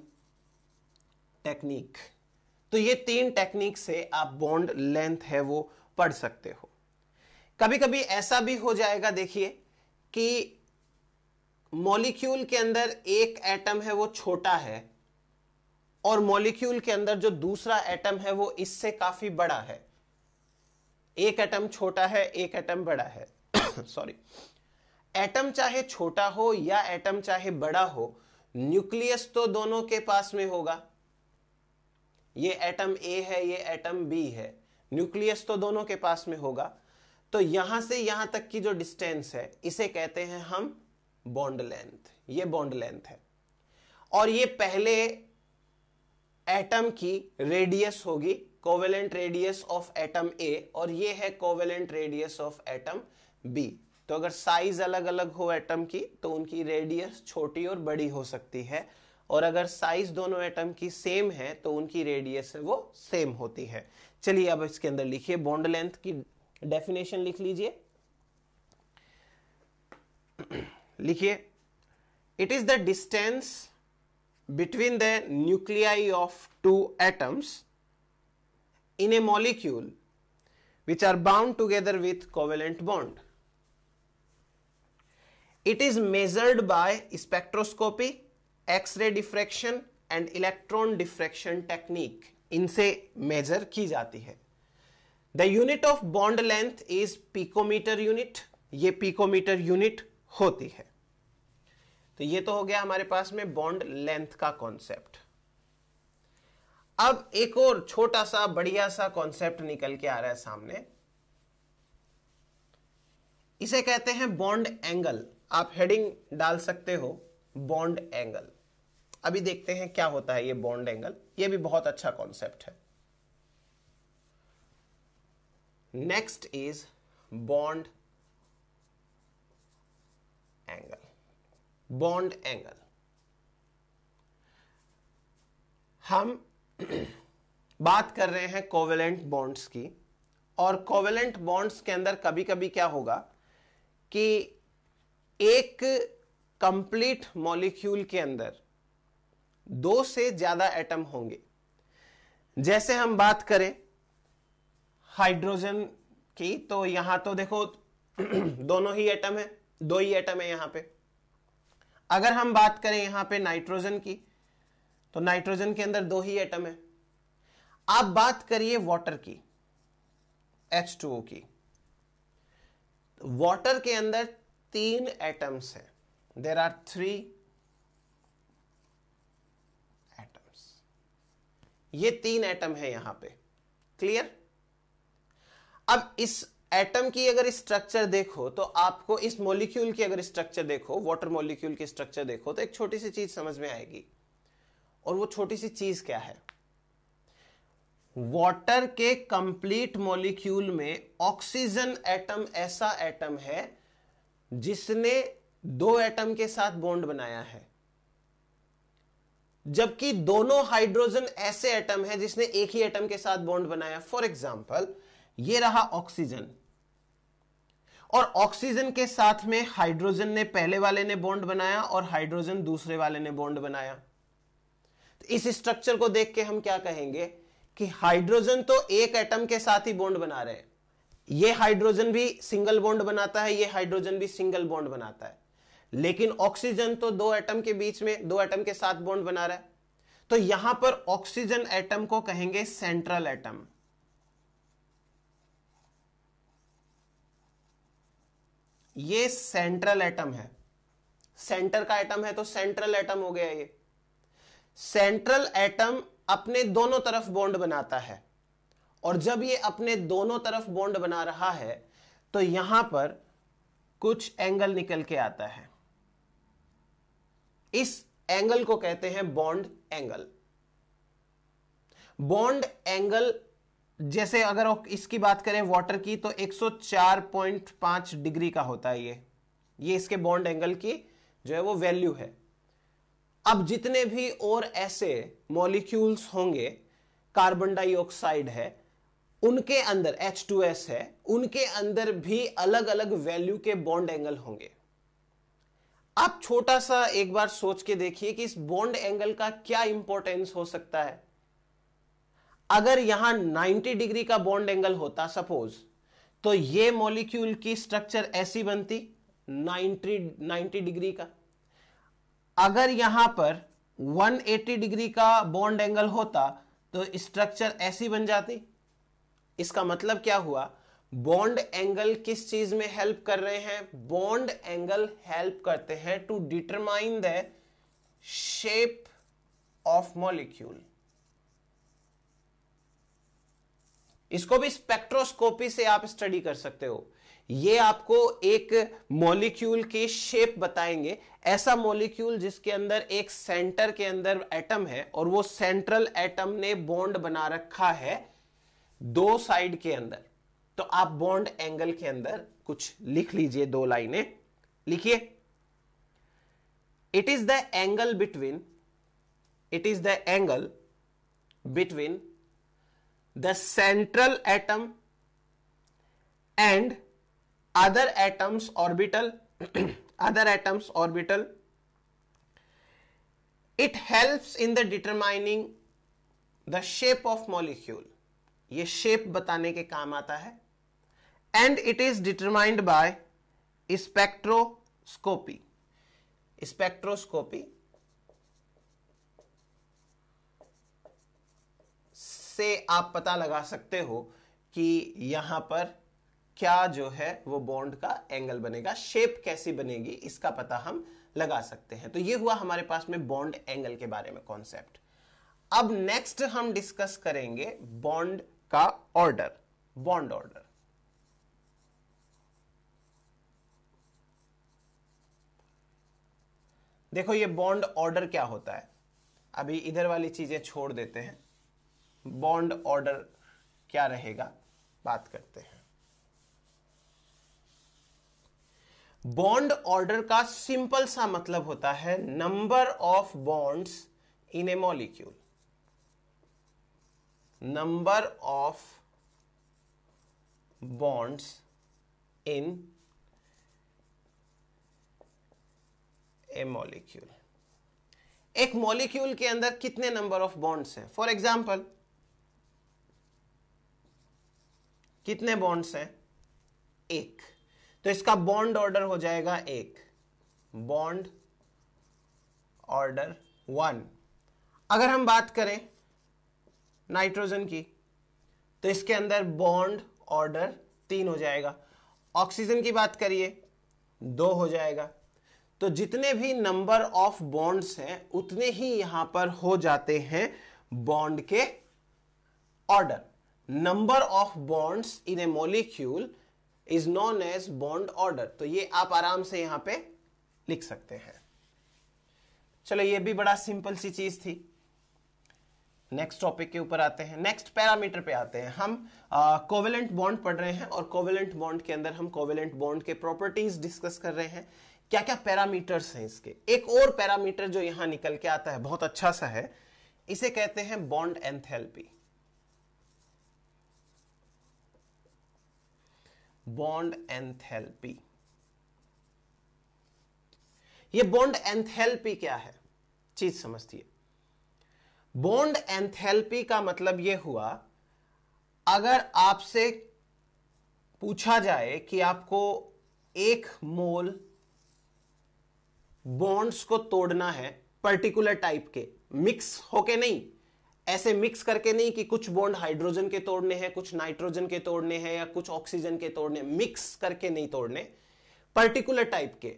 टेक्निक तो ये तीन टेक्निक से आप बॉन्ड लेंथ है वो पढ़ सकते हो कभी कभी ऐसा भी हो जाएगा देखिए कि मॉलिक्यूल के अंदर एक एटम है वो छोटा है और मॉलिक्यूल के अंदर जो दूसरा एटम है वो इससे काफी बड़ा है एक एटम छोटा है एक एटम बड़ा है सॉरी एटम चाहे छोटा हो या एटम चाहे बड़ा हो न्यूक्लियस तो दोनों के पास में होगा ये एटम ए है ये एटम बी है न्यूक्लियस तो दोनों के पास में होगा तो यहां से यहां तक की जो डिस्टेंस है इसे कहते हैं हम बॉन्ड लेंथ ये बॉन्ड लेंथ है और ये पहले एटम की रेडियस होगी covalent radius of atom A और ये है covalent radius of atom B तो अगर साइज अलग अलग हो एटम की तो उनकी रेडियस छोटी और बड़ी हो सकती है और अगर साइज दोनों एटम की सेम है तो उनकी रेडियस वो सेम होती है चलिए अब इसके अंदर लिखिए बॉन्ड लेंथ की डेफिनेशन लिख लीजिए लिखिए it is the distance between the nuclei of two atoms in a molecule which are bound together with covalent bond it is measured by spectroscopy X ray diffraction and electron diffraction technique इनसे मेजर की जाती है the unit of bond length is picometre unit ये picometre unit होती है तो ये तो हो गया हमारे पास में बॉन्ड लेंथ का कॉन्सेप्ट अब एक और छोटा सा बढ़िया सा कॉन्सेप्ट निकल के आ रहा है सामने इसे कहते हैं बॉन्ड एंगल आप हेडिंग डाल सकते हो बॉन्ड एंगल अभी देखते हैं क्या होता है ये बॉन्ड एंगल ये भी बहुत अच्छा कॉन्सेप्ट है next is bond angle bond angle हम बात कर रहे हैं कोवेलेंट बॉन्ड्स की और कोवेलेंट बॉन्ड्स के अंदर कभी कभी क्या होगा कि एक कंप्लीट मॉलिक्यूल के अंदर दो से ज्यादा एटम होंगे जैसे हम बात करें हाइड्रोजन की तो यहां तो देखो दोनों ही एटम है दो ही एटम है यहां पे अगर हम बात करें यहां पे नाइट्रोजन की तो नाइट्रोजन के अंदर दो ही एटम है आप बात करिए वाटर की एच टू ओ की वाटर के अंदर तीन एटम्स हैं देर आर थ्री एटम्स ये तीन एटम है यहां पे क्लियर अब इस एटम की अगर स्ट्रक्चर देखो तो आपको इस मॉलिक्यूल की अगर स्ट्रक्चर देखो वाटर मॉलिक्यूल की स्ट्रक्चर देखो तो एक छोटी सी चीज समझ में आएगी और वो छोटी सी चीज क्या है वाटर के कंप्लीट मॉलिक्यूल में ऑक्सीजन एटम ऐसा एटम है जिसने दो एटम के साथ बॉन्ड बनाया है जबकि दोनों हाइड्रोजन ऐसे एटम है जिसने एक ही एटम के साथ बॉन्ड बनाया फॉर एग्जाम्पल ये रहा ऑक्सीजन और ऑक्सीजन के साथ में हाइड्रोजन ने पहले वाले ने बॉन्ड बनाया और हाइड्रोजन दूसरे वाले ने बॉन्ड बनाया तो इस स्ट्रक्चर को देख के हम क्या कहेंगे कि हाइड्रोजन तो एक एटम के साथ ही बॉन्ड बना रहे ये हाइड्रोजन भी सिंगल बॉन्ड बनाता है ये हाइड्रोजन भी सिंगल बॉन्ड बनाता है लेकिन ऑक्सीजन तो दो एटम के बीच में दो एटम के साथ बॉन्ड बना रहा है तो यहां पर ऑक्सीजन एटम को कहेंगे सेंट्रल एटम ये सेंट्रल एटम है सेंटर का एटम है तो सेंट्रल एटम हो गया ये सेंट्रल एटम अपने दोनों तरफ बॉन्ड बनाता है और जब ये अपने दोनों तरफ बॉन्ड बना रहा है तो यहां पर कुछ एंगल निकल के आता है इस एंगल को कहते हैं बॉन्ड एंगल बॉन्ड एंगल जैसे अगर इसकी बात करें वाटर की तो 104.5 डिग्री का होता है ये ये इसके बॉन्ड एंगल की जो है वो वैल्यू है अब जितने भी और ऐसे मॉलिक्यूल्स होंगे कार्बन डाइऑक्साइड है उनके अंदर H2S है उनके अंदर भी अलग अलग वैल्यू के बॉन्ड एंगल होंगे आप छोटा सा एक बार सोच के देखिए कि इस बॉन्ड एंगल का क्या इंपॉर्टेंस हो सकता है अगर यहां 90 डिग्री का बॉन्ड एंगल होता सपोज तो ये मॉलिक्यूल की स्ट्रक्चर ऐसी बनती 90 90 डिग्री का अगर यहां पर 180 डिग्री का बॉन्ड एंगल होता तो स्ट्रक्चर ऐसी बन जाती इसका मतलब क्या हुआ बॉन्ड एंगल किस चीज में हेल्प कर रहे हैं बॉन्ड एंगल हेल्प करते हैं to determine the shape of molecule इसको भी स्पेक्ट्रोस्कोपी से आप स्टडी कर सकते हो ये आपको एक मॉलिक्यूल की शेप बताएंगे ऐसा मॉलिक्यूल जिसके अंदर एक सेंटर के अंदर एटम है और वो सेंट्रल एटम ने बॉन्ड बना रखा है दो साइड के अंदर तो आप बॉन्ड एंगल के अंदर कुछ लिख लीजिए दो लाइनें लिखिए it is the angle between it is the angle between the central atom and other atoms orbital other atoms orbital it helps in the determining the shape of molecule ये shape बताने के काम आता है and it is determined by spectroscopy spectroscopy से आप पता लगा सकते हो कि यहां पर क्या जो है वो बॉन्ड का एंगल बनेगा शेप कैसी बनेगी इसका पता हम लगा सकते हैं तो ये हुआ हमारे पास में बॉन्ड एंगल के बारे में कॉन्सेप्ट अब नेक्स्ट हम डिस्कस करेंगे बॉन्ड का ऑर्डर बॉन्ड ऑर्डर देखो ये बॉन्ड ऑर्डर क्या होता है अभी इधर वाली चीजें छोड़ देते हैं बॉन्ड ऑर्डर क्या रहेगा बात करते हैं बॉन्ड ऑर्डर का सिंपल सा मतलब होता है number of bonds in a molecule number of bonds in a molecule एक मॉलिक्यूल के अंदर कितने नंबर ऑफ बॉन्ड्स हैं फॉर एग्जाम्पल कितने बॉन्ड्स हैं एक तो इसका बॉन्ड ऑर्डर हो जाएगा एक बॉन्ड ऑर्डर वन अगर हम बात करें नाइट्रोजन की तो इसके अंदर बॉन्ड ऑर्डर तीन हो जाएगा ऑक्सीजन की बात करिए दो हो जाएगा तो जितने भी नंबर ऑफ बॉन्ड्स हैं उतने ही यहां पर हो जाते हैं बॉन्ड के order number of bonds in a molecule is known as bond order तो ये आप आराम से यहां पे लिख सकते हैं चलो ये भी बड़ा सिंपल सी चीज थी नेक्स्ट टॉपिक के ऊपर आते हैं नेक्स्ट पैरामीटर पे आते हैं हम कोवेलेंट बॉन्ड पढ़ रहे हैं और कोवेलेंट बॉन्ड के अंदर हम कोवेलेंट बॉन्ड के प्रॉपर्टीज डिस्कस कर रहे हैं क्या क्या पैरामीटर्स हैं इसके एक और पैरामीटर जो यहां निकल के आता है बहुत अच्छा सा है इसे कहते हैं बॉन्ड एंथेल्पी बॉन्ड एंथैल्पी ये बॉन्ड एंथैल्पी क्या है चीज समझती है बॉन्ड एंथैल्पी का मतलब यह हुआ अगर आपसे पूछा जाए कि आपको एक मोल बॉन्ड्स को तोड़ना है पर्टिकुलर टाइप के मिक्स होके नहीं ऐसे मिक्स करके नहीं कि कुछ बॉन्ड हाइड्रोजन के तोड़ने हैं कुछ नाइट्रोजन के तोड़ने हैं या कुछ ऑक्सीजन के तोड़ने मिक्स करके नहीं तोड़ने पर्टिकुलर टाइप के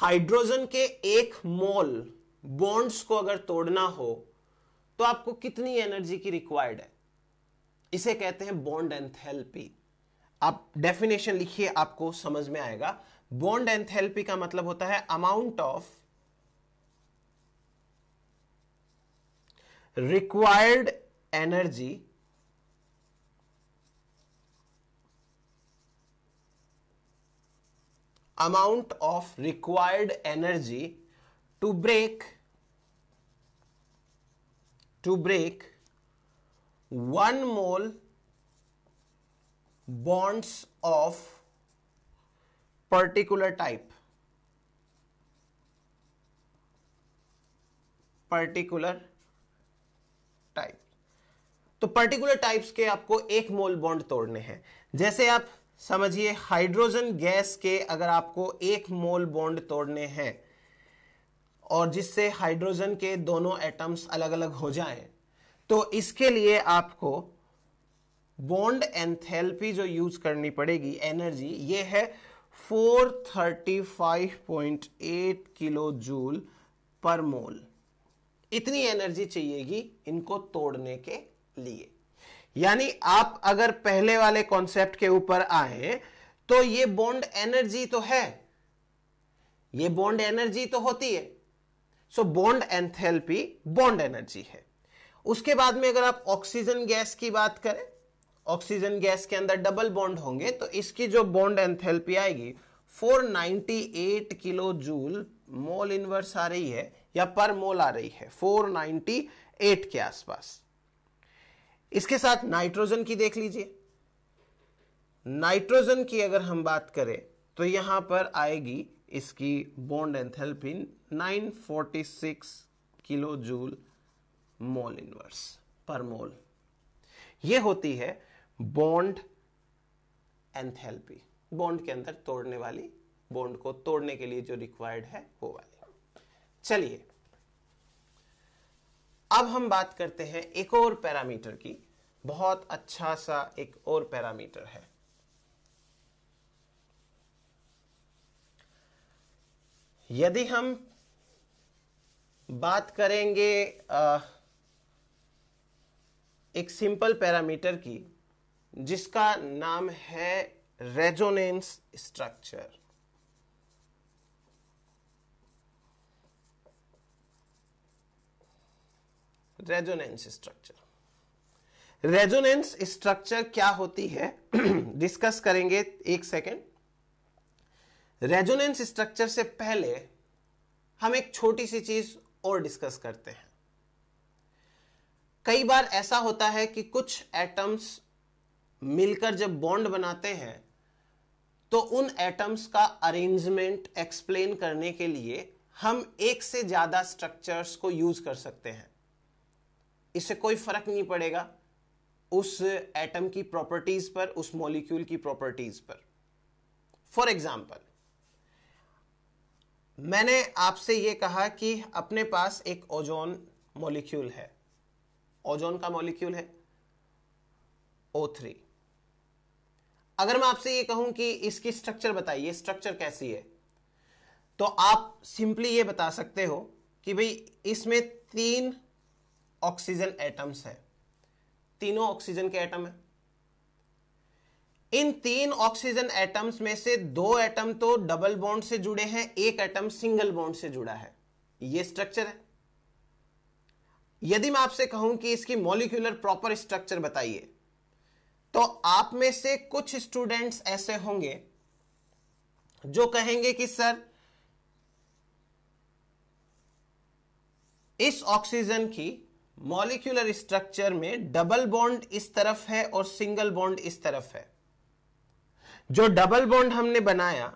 हाइड्रोजन के एक मोल बॉन्ड्स को अगर तोड़ना हो तो आपको कितनी एनर्जी की रिक्वायर्ड है इसे कहते हैं बॉन्ड एंथैल्पी आप डेफिनेशन लिखिए आपको समझ में आएगा बॉन्ड एंथैल्पी का मतलब होता है amount of required energy amount of required energy to break to break 1 mole bonds of particular type particular type तो पर्टिकुलर टाइप्स के आपको एक मोल बॉन्ड तोड़ने हैं जैसे आप समझिए हाइड्रोजन गैस के अगर आपको एक मोल बॉन्ड तोड़ने हैं और जिससे हाइड्रोजन के दोनों एटम्स अलग अलग हो जाएं तो इसके लिए आपको बॉन्ड एंथेल्पी जो यूज करनी पड़ेगी एनर्जी ये है 435.8 किलो जूल पर मोल इतनी एनर्जी चाहिएगी इनको तोड़ने के लिए यानी आप अगर पहले वाले कॉन्सेप्ट के ऊपर आए तो ये बॉन्ड एनर्जी तो है ये बॉन्ड एनर्जी तो होती है so bond enthalpy bond energy है उसके बाद में अगर आप ऑक्सीजन गैस की बात करें ऑक्सीजन गैस के अंदर डबल बॉन्ड होंगे तो इसकी जो बॉन्ड एंथेल्पी आएगी 498 किलो जूल मोल इनवर्स आ रही है या पर मोल आ रही है 498 के आसपास इसके साथ नाइट्रोजन की देख लीजिए नाइट्रोजन की अगर हम बात करें तो यहां पर आएगी इसकी bond enthalpy 946 kilo joule mole inverse per mole ये होती है बॉन्ड एंथेल्पी बॉन्ड के अंदर तोड़ने वाली बॉन्ड को तोड़ने के लिए जो रिक्वायर्ड है वो वाली चलिए अब हम बात करते हैं एक और पैरामीटर की बहुत अच्छा सा एक और पैरामीटर है यदि हम बात करेंगे आ, एक सिंपल पैरामीटर की जिसका नाम है resonance structure resonance structure resonance structure क्या होती है डिस्कस करेंगे एक सेकेंड रेजोनेंस स्ट्रक्चर से पहले हम एक छोटी सी चीज और डिस्कस करते हैं कई बार ऐसा होता है कि कुछ एटम्स मिलकर जब बॉन्ड बनाते हैं तो उन एटम्स का अरेंजमेंट एक्सप्लेन करने के लिए हम एक से ज्यादा स्ट्रक्चर्स को यूज कर सकते हैं इससे कोई फर्क नहीं पड़ेगा उस एटम की प्रॉपर्टीज पर उस मॉलिक्यूल की प्रॉपर्टीज पर फॉर एग्जाम्पल मैंने आपसे यह कहा कि अपने पास एक ओजोन मॉलिक्यूल है ओजोन का मॉलिक्यूल है O3 अगर मैं आपसे यह कहूं कि इसकी स्ट्रक्चर बताइए स्ट्रक्चर कैसी है तो आप सिंपली ये बता सकते हो कि भाई इसमें तीन ऑक्सीजन एटम्स है तीनों ऑक्सीजन के एटम है इन तीन ऑक्सीजन एटम्स में से दो एटम तो डबल बॉन्ड से जुड़े हैं एक एटम सिंगल बॉन्ड से जुड़ा है यह स्ट्रक्चर है यदि मैं आपसे कहूं कि इसकी मॉलिक्यूलर प्रॉपर स्ट्रक्चर बताइए तो आप में से कुछ स्टूडेंट्स ऐसे होंगे जो कहेंगे कि सर इस ऑक्सीजन की मॉलिक्यूलर स्ट्रक्चर में डबल बॉन्ड इस तरफ है और सिंगल बॉन्ड इस तरफ है जो डबल बॉन्ड हमने बनाया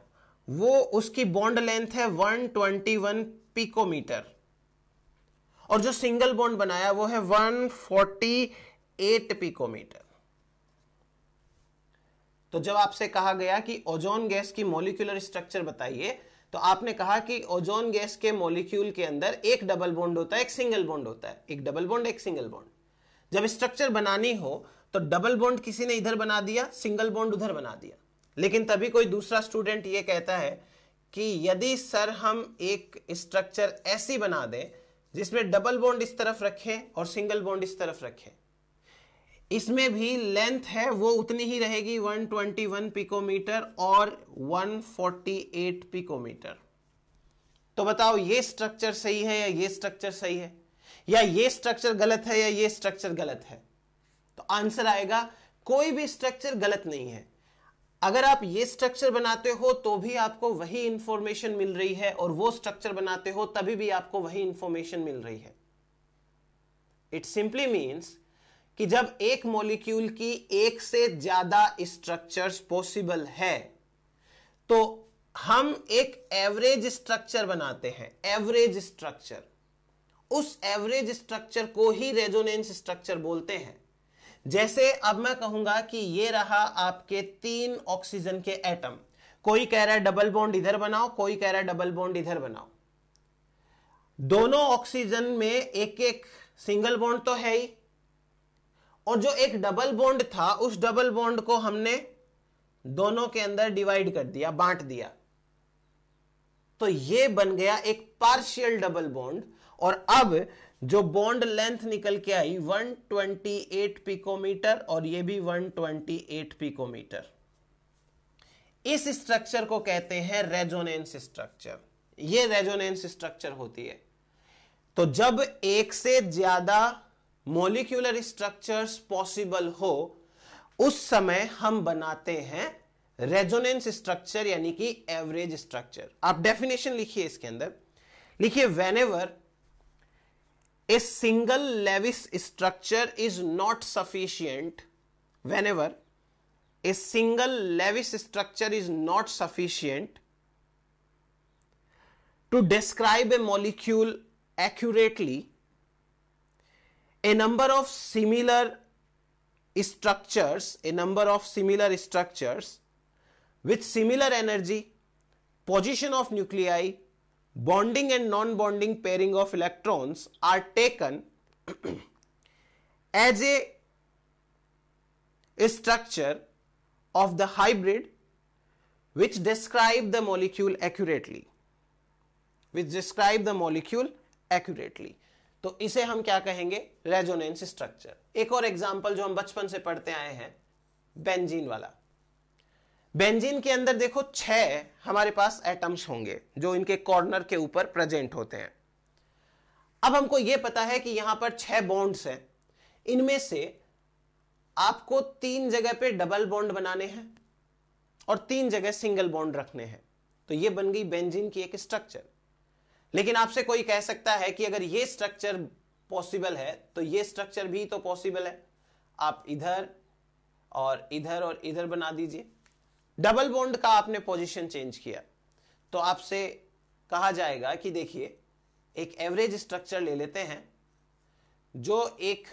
वो उसकी बॉन्ड लेंथ है 121 पिकोमीटर और जो सिंगल बॉन्ड बनाया वो है 148 पिकोमीटर तो जब आपसे कहा गया कि ओजोन गैस की मॉलिक्यूलर स्ट्रक्चर बताइए तो आपने कहा कि ओजोन गैस के मॉलिक्यूल के अंदर एक डबल बॉन्ड होता है एक सिंगल बॉन्ड होता है एक डबल बॉन्ड एक सिंगल बॉन्ड जब स्ट्रक्चर बनानी हो तो डबल बॉन्ड किसी ने इधर बना दिया सिंगल बॉन्ड उधर बना दिया लेकिन तभी कोई दूसरा स्टूडेंट ये कहता है कि यदि सर हम एक स्ट्रक्चर ऐसी बना दें जिसमें डबल बॉन्ड इस तरफ रखें और सिंगल बॉन्ड इस तरफ रखें इसमें भी लेंथ है वो उतनी ही रहेगी 121 पिकोमीटर और 148 पिकोमीटर तो बताओ ये स्ट्रक्चर सही है या ये स्ट्रक्चर सही है या ये स्ट्रक्चर गलत है या ये स्ट्रक्चर गलत है तो आंसर आएगा कोई भी स्ट्रक्चर गलत नहीं है अगर आप ये स्ट्रक्चर बनाते हो तो भी आपको वही इंफॉर्मेशन मिल रही है और वो स्ट्रक्चर बनाते हो तभी भी आपको वही इंफॉर्मेशन मिल रही है इट सिंपली मीन्स कि जब एक मॉलिक्यूल की एक से ज्यादा स्ट्रक्चर्स पॉसिबल है तो हम एक एवरेज स्ट्रक्चर बनाते हैं एवरेज स्ट्रक्चर उस एवरेज स्ट्रक्चर को ही रेजोनेंस स्ट्रक्चर बोलते हैं जैसे अब मैं कहूंगा कि ये रहा आपके तीन ऑक्सीजन के एटम कोई कह रहा है डबल बॉन्ड इधर बनाओ कोई कह रहा है डबल बॉन्ड इधर बनाओ दोनों ऑक्सीजन में एक एक सिंगल बॉन्ड तो है ही और जो एक डबल बॉन्ड था उस डबल बॉन्ड को हमने दोनों के अंदर डिवाइड कर दिया बांट दिया तो ये बन गया एक पार्शियल डबल बॉन्ड और अब जो बॉन्ड लेंथ निकल के आई 128 पिकोमीटर और ये भी 128 पिकोमीटर इस स्ट्रक्चर को कहते हैं रेजोनेंस स्ट्रक्चर ये रेजोनेंस स्ट्रक्चर होती है तो जब एक से ज्यादा मोलिक्यूलर स्ट्रक्चर्स पॉसिबल हो उस समय हम बनाते हैं रेजोनेंस स्ट्रक्चर यानी कि एवरेज स्ट्रक्चर आप डेफिनेशन लिखिए इसके अंदर लिखिए whenever a single Lewis structure is not sufficient whenever a single Lewis structure is not sufficient to describe a molecule accurately a number of similar structures, a number of similar structures with similar energy, position of nuclei, bonding and non-bonding pairing of electrons are taken as a, a structure of the hybrid which describe the molecule accurately which describe the molecule accurately तो इसे हम क्या कहेंगे resonance structure एक और example जो हम बचपन से पढ़ते आए हैं बेंजीन वाला बेंजीन के अंदर देखो छह हमारे पास एटम्स होंगे जो इनके कॉर्नर के ऊपर प्रेजेंट होते हैं अब हमको यह पता है कि यहां पर छह बॉन्ड्स हैं इनमें से आपको तीन जगह पे डबल बॉन्ड बनाने हैं और तीन जगह सिंगल बॉन्ड रखने हैं तो ये बन गई बेंजीन की एक स्ट्रक्चर लेकिन आपसे कोई कह सकता है कि अगर ये स्ट्रक्चर पॉसिबल है तो ये स्ट्रक्चर भी तो पॉसिबल है आप इधर और इधर और इधर बना दीजिए डबल बॉन्ड का आपने पोजीशन चेंज किया तो आपसे कहा जाएगा कि देखिए एक एवरेज स्ट्रक्चर ले लेते हैं जो एक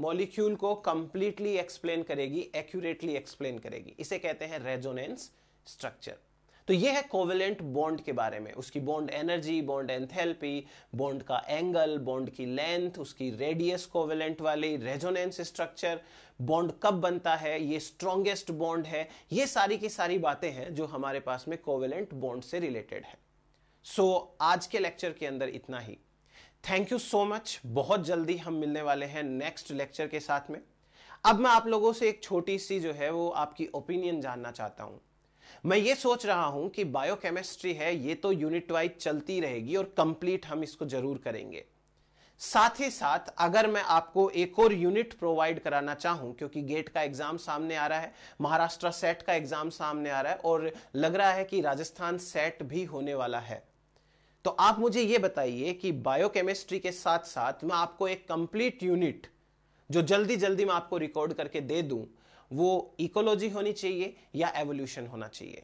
मॉलिक्यूल को कंप्लीटली एक्सप्लेन करेगी एक्यूरेटली एक्सप्लेन करेगी इसे कहते हैं रेजोनेंस स्ट्रक्चर तो ये है कोवेलेंट बॉन्ड के बारे में उसकी bond energy bond enthalpy bond का एंगल बॉन्ड की लेंथ उसकी रेडियस कोवेलेंट वाली रेजोनेंस स्ट्रक्चर बॉन्ड कब बनता है ये स्ट्रॉन्गेस्ट बॉन्ड है ये सारी की सारी बातें हैं जो हमारे पास में कोवेलेंट बॉन्ड से रिलेटेड है सो so, आज के लेक्चर के अंदर इतना ही थैंक यू सो मच बहुत जल्दी हम मिलने वाले हैं नेक्स्ट लेक्चर के साथ में अब मैं आप लोगों से एक छोटी सी जो है वो आपकी ओपिनियन जानना चाहता हूं मैं ये सोच रहा हूं कि बायोकेमिस्ट्री है ये तो यूनिट वाइज चलती रहेगी और कंप्लीट हम इसको जरूर करेंगे साथ ही साथ अगर मैं आपको एक और यूनिट प्रोवाइड कराना चाहूं क्योंकि गेट का एग्जाम सामने आ रहा है महाराष्ट्र सेट का एग्जाम सामने आ रहा है और लग रहा है कि राजस्थान सेट भी होने वाला है तो आप मुझे ये बताइए कि बायोकेमिस्ट्री के साथ साथ मैं आपको एक कंप्लीट यूनिट जो जल्दी जल्दी मैं आपको रिकॉर्ड करके दे दूं वो इकोलॉजी होनी चाहिए या एवोल्यूशन होना चाहिए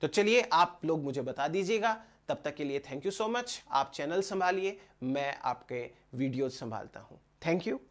तो चलिए आप लोग मुझे बता दीजिएगा तब तक के लिए थैंक यू सो मच आप चैनल संभालिए मैं आपके वीडियोज संभालता हूँ थैंक यू